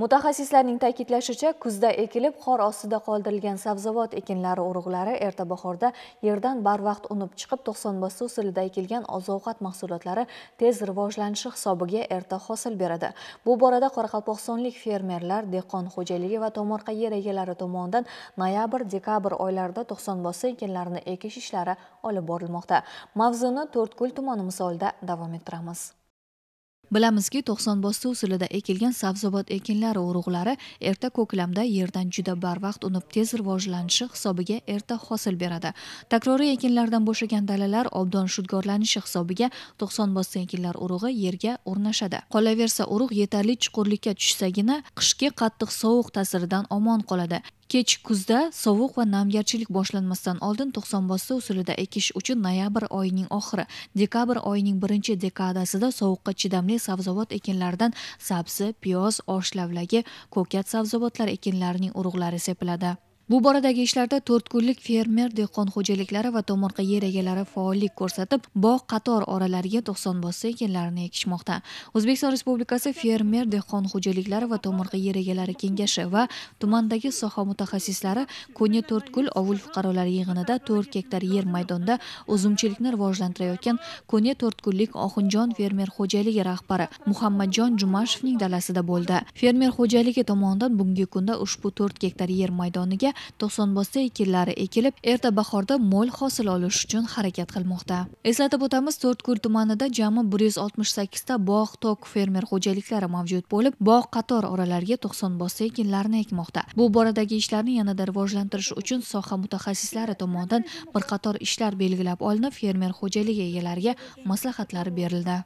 mutaxassislarning ta'kidlashicha kuzda ekilib qor ostida qoldirilgan sabzavot ekinlari urug'lari erta bahorda yerdan barvaqt unib chiqib 90 bosta usulida ekilgan oziq ovqat mahsulotlari tez rivojlanishi hisobiga erta hosil beradi bu borada qoraqalpog'istonlik fermerlar dehqon xo'jaligi va tomorqa yer egalari tomonidan noyabr dekabr oylarida 90 bosta ekinlarini ekish ishlari olib borilmoqda mavzuni to'rtkul tumani misolida davom ettiramiz bilamizki bosti usulida ekilgan sabzavot ekinlari urug'lari erta ko'klamda yerdan juda barvaqt unib tez rivojlanishi hisobiga erta hosil beradi takroriy ekinlardan bo'shagan dalalar obdon shudgorlanishi hisobiga bosti ekinlar urug'i yerga o'rnashadi qolaversa urug' yetarli chuqurlikka tushsagina qishki qattiq sovuq ta'siridan omon qoladi kech kuzda sovuq va namgarchilik boshlanmasdan oldin to'qsonbosti usulida ekish uchun noyabr oyining oxiri dekabr oyining birinchi dekadasida sovuqqa chidamli sabzavot ekinlaridan sabzi piyoz osh lavlagi ko'kat sabzavotlar ekinlarining urug'lari sepiladi bu boradagi ishlarda to'rt kunlik fermer dehqon xo'jaliklari va tomorqa yer egalari faollik ko'rsatib bog' qator oralariga to'qsonbossa ekinlarini ekishmoqda o'zbekiston respublikasi fermer dehqon xo'jaliklari va tomorqa yer egalari kengashi va tumandagi soha mutaxassislari ko'nya to'rtkul ovul fuqarolari yig'inida to'rt gektar yer maydonda uzumchilikni rivojlantirayotgan ko'nya to'rtkunlik oxunjon fermer xo'jaligi rahbari muhammadjon jumashevning dalasida bo'ldi fermer xo'jaligi tomonidan bugungi kunda ushbu to'rt gektar yer maydoniga to'qsonbosta ekinlari ekilib erta bahorda mo'l hosil olish uchun harakat qilmoqda eslatib o'tamiz to'rtko'l tumanida jami bir yuz oltmish sakkizta bog' tok fermer xo'jaliklari mavjud bo'lib bog' qator oralariga to'qsonbosta ekinlarni ekmoqda bu boradagi ishlarni yanada rivojlantirish uchun soha mutaxassislari tomonidan bir qator ishlar belgilab olinib fermer xo'jaligi egalariga maslahatlar berildi